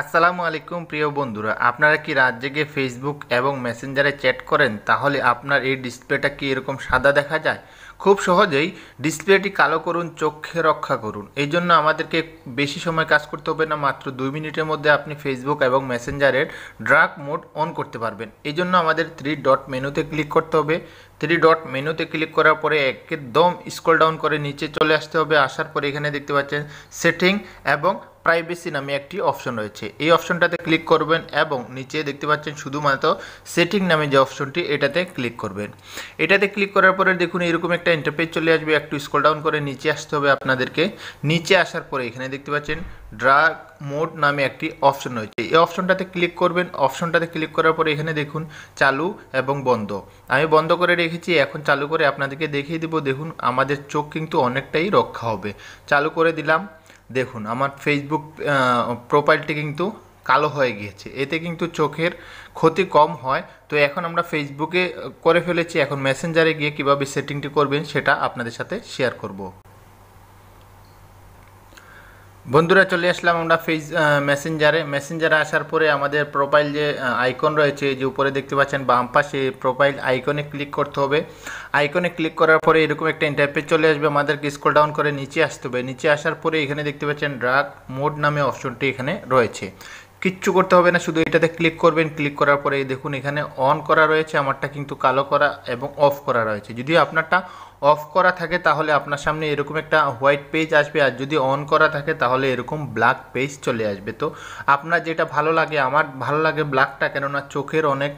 আসসালামু আলাইকুম প্রিয় বন্ধুরা আপনারা কি রাত জেগে ফেসবুক এবং মেসেঞ্জারে চ্যাট করেন তাহলে আপনার এই ডিসপ্লেটা কি এরকম সাদা দেখা যায় খুব সহজেই ডিসপ্লেটি কালো করুন চোখে রক্ষা করুন এই জন্য আমাদেরকে বেশি সময় কাজ করতে হবে না মাত্র দুই মিনিটের মধ্যে আপনি ফেসবুক এবং মেসেঞ্জারের ড্রাগ মোড অন করতে পারবেন এই জন্য আমাদের থ্রি ডট মেনুতে ক্লিক করতে হবে থ্রি ডট মেনুতে ক্লিক করার পরে একদম স্ক্রল ডাউন করে নিচে চলে আসতে হবে আসার পরে এখানে দেখতে পাচ্ছেন সেটিং এবং প্রাইভেসি নামে একটি অপশন রয়েছে এই অপশনটাতে ক্লিক করবেন এবং নিচে দেখতে পাচ্ছেন শুধুমাত্র সেটিং নামে যে অপশনটি এটাতে ক্লিক করবেন এটাতে ক্লিক করার পরে দেখুন এরকম একটা ইন্টারপেজ চলে আসবে একটু স্ক্রল ডাউন করে নিচে আসতে হবে আপনাদেরকে নিচে আসার পরে এখানে দেখতে পাচ্ছেন ড্রাগ মোড নামে একটি অপশন রয়েছে এই অপশনটাতে ক্লিক করবেন অপশনটাতে ক্লিক করার পরে এখানে দেখুন চালু এবং বন্ধ আমি বন্ধ করে রেখেছি এখন চালু করে আপনাদেরকে দেখিয়ে দেবো দেখুন আমাদের চোখ কিন্তু অনেকটাই রক্ষা হবে চালু করে দিলাম দেখুন আমার ফেসবুক প্রোফাইলটি কিন্তু কালো হয়ে গিয়েছে এতে কিন্তু চোখের ক্ষতি কম হয় তো এখন আমরা ফেসবুকে করে ফেলেছি এখন মেসেঞ্জারে গিয়ে কীভাবে সেটিংটি করবেন সেটা আপনাদের সাথে শেয়ার করব বন্ধুরা চলে আসলাম আমরা ফেস মেসেঞ্জারে মেসেঞ্জারে আসার পরে আমাদের প্রোফাইল যে আইকন রয়েছে যে উপরে দেখতে পাচ্ছেন বাম পাশে প্রোফাইল আইকনে ক্লিক করতে হবে আইকনে ক্লিক করার পরে এরকম একটা ইন্টারপেজ চলে আসবে আমাদেরকে স্ক্রল ডাউন করে নিচে আসতে হবে নিচে আসার পরে এখানে দেখতে পাচ্ছেন ড্রাগ মোড নামে অপশনটি এখানে রয়েছে কিচ্ছু করতে হবে না শুধু এটাতে ক্লিক করবেন ক্লিক করার পরে দেখুন এখানে অন করা রয়েছে আমারটা কিন্তু কালো করা এবং অফ করা রয়েছে যদিও আপনারটা অফ করা থাকে তাহলে আপনার সামনে এরকম একটা হোয়াইট পেজ আসবে আর যদি অন করা থাকে তাহলে এরকম ব্ল্যাক পেজ চলে আসবে তো আপনার যেটা ভালো লাগে আমার ভালো লাগে ব্ল্যাকটা কেননা চোখের অনেক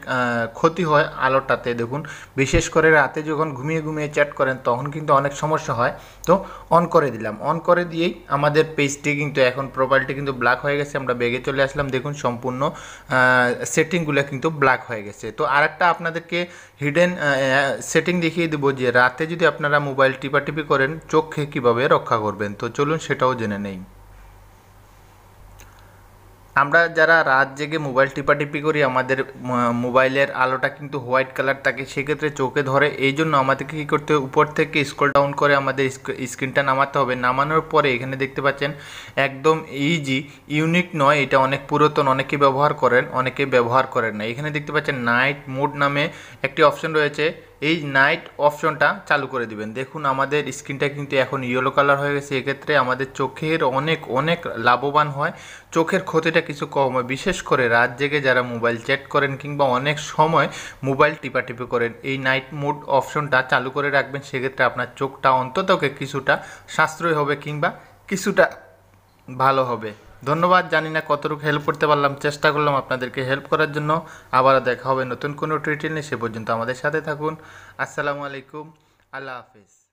ক্ষতি হয় আলোটাতে দেখুন বিশেষ করে রাতে যখন ঘুমিয়ে ঘুমিয়ে চ্যাট করেন তখন কিন্তু অনেক সমস্যা হয় তো অন করে দিলাম অন করে দিয়েই আমাদের পেজটি কিন্তু এখন প্রোফাইলটি কিন্তু ব্ল্যাক হয়ে গেছে আমরা বেগে চলে আসলাম দেখুন সম্পূর্ণ সেটিংগুলো কিন্তু ব্ল্যাক হয়ে গেছে তো আরেকটা আপনাদেরকে হিডেন সেটিং দেখিয়ে দেবো যে রাতে যদি আপনারা মোবাইল টিপাটিপি করেন চোখে কীভাবে রক্ষা করবেন তো চলুন সেটাও জেনে নেই আমরা যারা রাত জেগে মোবাইল টিপাটিপি করি আমাদের মোবাইলের আলোটা কিন্তু হোয়াইট কালার থাকে সেক্ষেত্রে চোখে ধরে এই জন্য আমাদেরকে কী করতে হবে উপর থেকে স্ক্রল ডাউন করে আমাদের স্ক্রিনটা নামাতে হবে নামানোর পরে এখানে দেখতে পাচ্ছেন একদম ইজি ইউনিক নয় এটা অনেক পুরাতন অনেকে ব্যবহার করেন অনেকে ব্যবহার করেন না এখানে দেখতে পাচ্ছেন নাইট মোড নামে একটি অপশন রয়েছে এই নাইট অপশনটা চালু করে দিবেন দেখুন আমাদের স্ক্রিনটা কিন্তু এখন ইয়েলো কালার হয়ে গেছে এক্ষেত্রে আমাদের চোখের অনেক অনেক লাভবান হয় চোখের ক্ষতিটা কিছু কম হয় বিশেষ করে রাত জেগে যারা মোবাইল চ্যাট করেন কিংবা অনেক সময় মোবাইল টিপাটিপি করেন এই নাইট মোড অপশনটা চালু করে রাখবেন সেক্ষেত্রে আপনার চোখটা অন্ততকে কিছুটা সাশ্রয় হবে কিংবা কিছুটা ভালো হবে ধন্যবাদ জানি না কতটুকু হেল্প করতে পারলাম চেষ্টা করলাম আপনাদেরকে হেল্প করার জন্য আবার দেখা হবে নতুন কোনো টিউটোরিয়াল নিয়ে সে পর্যন্ত আমাদের সাথে থাকুন আসসালামু আলাইকুম আল্লাহ হাফিজ